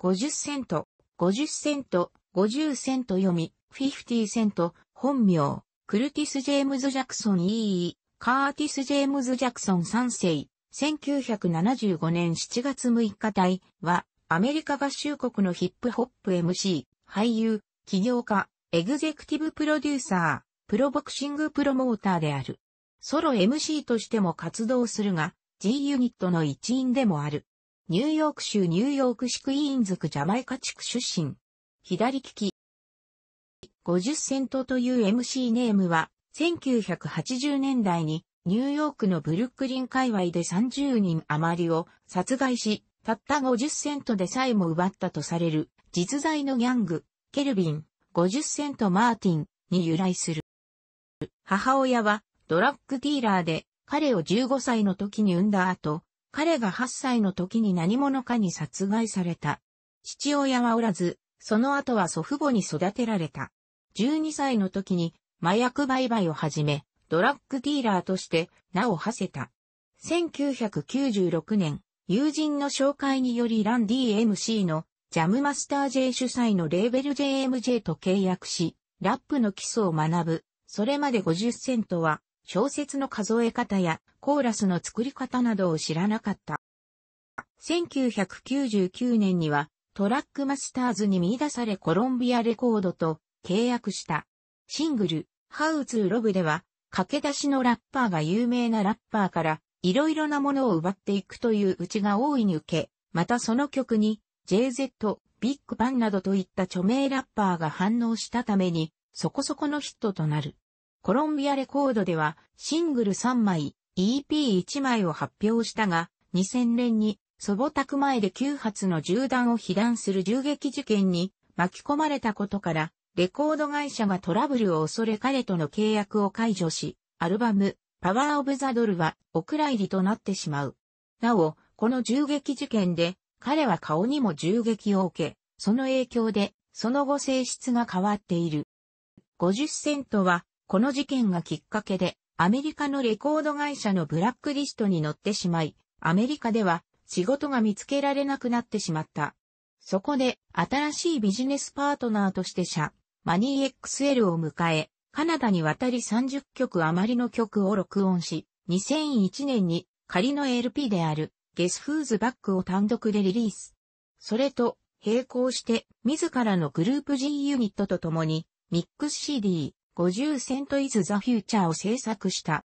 50セント、50セント、50セント読み、50セント、本名、クルティス・ジェームズ・ジャクソン EE、カーティス・ジェームズ・ジャクソン3世、1975年7月6日隊は、アメリカ合衆国のヒップホップ MC、俳優、起業家、エグゼクティブプロデューサー、プロボクシングプロモーターである。ソロ MC としても活動するが、G ユニットの一員でもある。ニューヨーク州ニューヨーク市クイーンズ区ジャマイカ地区出身。左利き。50セントという MC ネームは、1980年代にニューヨークのブルックリン界隈で30人余りを殺害し、たった50セントでさえも奪ったとされる実在のギャング、ケルビン、50セントマーティンに由来する。母親はドラッグディーラーで彼を15歳の時に産んだ後、彼が8歳の時に何者かに殺害された。父親はおらず、その後は祖父母に育てられた。12歳の時に麻薬売買を始め、ドラッグディーラーとして名を馳せた。1996年、友人の紹介によりラン DMC のジャムマスター J 主催のレーベル JMJ と契約し、ラップの基礎を学ぶ。それまで50セントは小説の数え方やコーラスの作り方などを知らなかった。1999年にはトラックマスターズに見出されコロンビアレコードと契約した。シングル、ハウツーロブでは駆け出しのラッパーが有名なラッパーから色々なものを奪っていくといううちが大いに受け、またその曲に JZ、ビッグバンなどといった著名ラッパーが反応したためにそこそこのヒットとなる。コロンビアレコードではシングル3枚、EP1 枚を発表したが、2000年に祖母宅前で9発の銃弾を被弾する銃撃事件に巻き込まれたことから、レコード会社がトラブルを恐れ彼との契約を解除し、アルバム、パワーオブザドルはお蔵入りとなってしまう。なお、この銃撃事件で、彼は顔にも銃撃を受け、その影響で、その後性質が変わっている。50セントは、この事件がきっかけで、アメリカのレコード会社のブラックリストに載ってしまい、アメリカでは仕事が見つけられなくなってしまった。そこで、新しいビジネスパートナーとして社、マニー XL を迎え、カナダに渡り30曲余りの曲を録音し、2001年に仮の LP である、ゲスフーズバックを単独でリリース。それと、並行して、自らのグループ G ユニットと共に、ミックス CD、50セントイズザフューチャーを制作した。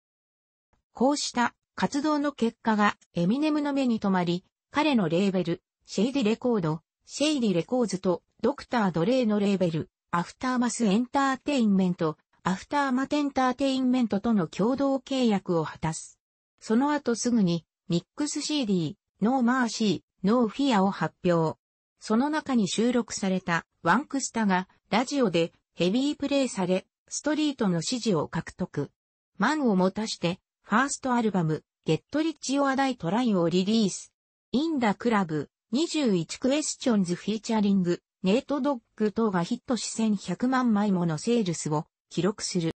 こうした活動の結果がエミネムの目に留まり、彼のレーベル、シェイディレコード、シェイディレコーズとドクター・ドレイのレーベル、アフターマスエンターテインメント、アフターマテンターテインメントとの共同契約を果たす。その後すぐに、ミックス CD、ノーマーシー、ノーフィアを発表。その中に収録されたワンクスタがラジオでヘビープレイされ、ストリートの支持を獲得。満を持たして、ファーストアルバム、ゲットリッチオアダイトラインをリリース。インダクラブ、21クエスチョンズフィーチャリング、ネートドッグ等がヒットし1100万枚ものセールスを記録する。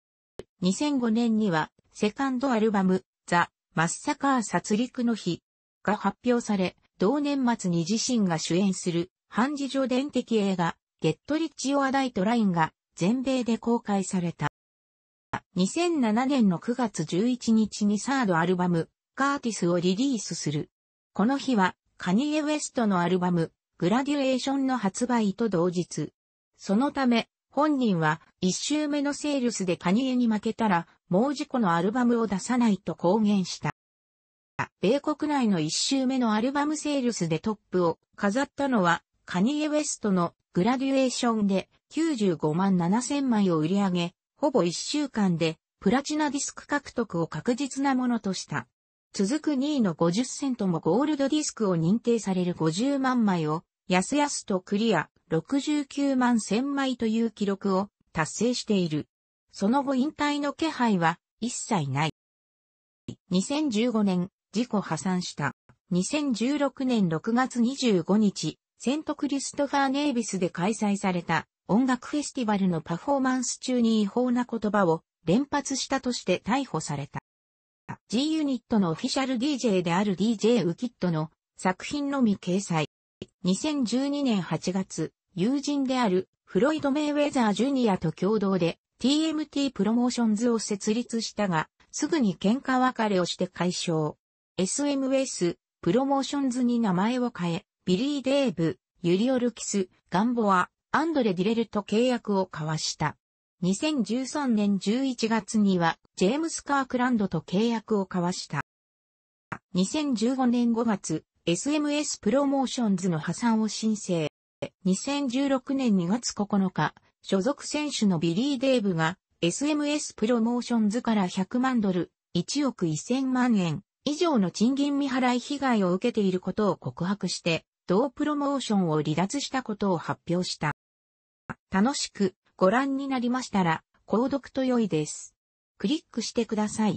2005年には、セカンドアルバム、ザ・マッサカー殺戮の日が発表され、同年末に自身が主演する、半自助伝的映画、ゲットリッチオアダイトラインが全米で公開された。2007年の9月11日にサードアルバム、カーティスをリリースする。この日は、カニエ・ウェストのアルバム、グラデュエーションの発売と同日。そのため、本人は1周目のセールスでカニエに負けたら、もう事故のアルバムを出さないと公言した。米国内の1周目のアルバムセールスでトップを飾ったのはカニエ・ウェストのグラデュエーションで95万7千枚を売り上げ、ほぼ1週間でプラチナディスク獲得を確実なものとした。続く2位の50セントもゴールドディスクを認定される50万枚を、やすやすとクリア69万1000枚という記録を達成している。その後引退の気配は一切ない。2015年、事故破産した。2016年6月25日、セントクリストファー・ネイビスで開催された音楽フェスティバルのパフォーマンス中に違法な言葉を連発したとして逮捕された。G ユニットのオフィシャル DJ である DJ ウキッドの作品のみ掲載。2012年8月、友人であるフロイド・メイウェザー・ジュニアと共同で TMT プロモーションズを設立したが、すぐに喧嘩別れをして解消。SMS プロモーションズに名前を変え、ビリー・デーブ、ユリオルキス、ガンボア、アンドレ・ディレルと契約を交わした。2013年11月には、ジェームス・カークランドと契約を交わした。2015年5月、SMS プロモーションズの破産を申請。2016年2月9日、所属選手のビリー・デーブが SMS プロモーションズから100万ドル、1億1000万円以上の賃金未払い被害を受けていることを告白して、同プロモーションを離脱したことを発表した。楽しくご覧になりましたら、購読と良いです。クリックしてください。